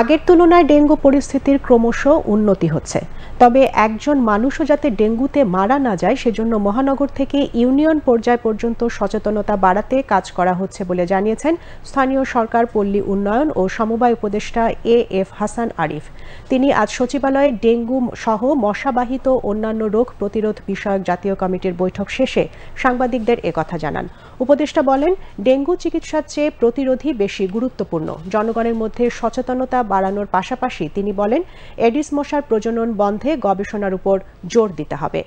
আগের তুলনায় ডেঙ্গু পরিস্থিতির ক্রমশ উন্নতি হচ্ছে তবে একজন মানুষও যাতে ডেঙ্গুতে মারা না যায় সেজন্য মহানগর থেকে ইউনিয়ন পর্যায় পর্যন্ত সচেতনতা বাড়াতে কাজ করা হচ্ছে বলে জানিয়েছেন স্থানীয় সরকার পল্লী উন্নয়ন ও সমবায় উপদেষ্টা এ এফ হাসান আরিফ তিনি আজ সচিবালয়ে ডেঙ্গু সহ মশাবাহিত অন্যান্য রোগ প্রতিরোধ বিষয়ক জাতীয় কমিটির বৈঠক শেষে সাংবাদিকদের কথা জানান উপদেষ্টা বলেন ডেঙ্গু চিকিৎসার চেয়ে প্রতিরোধী বেশি গুরুত্বপূর্ণ জনগণের মধ্যে সচেতনতা বাড়ানোর পাশাপাশি তিনি বলেন এডিস মশার প্রজনন বন্ধে গবেষণার উপর জোর দিতে হবে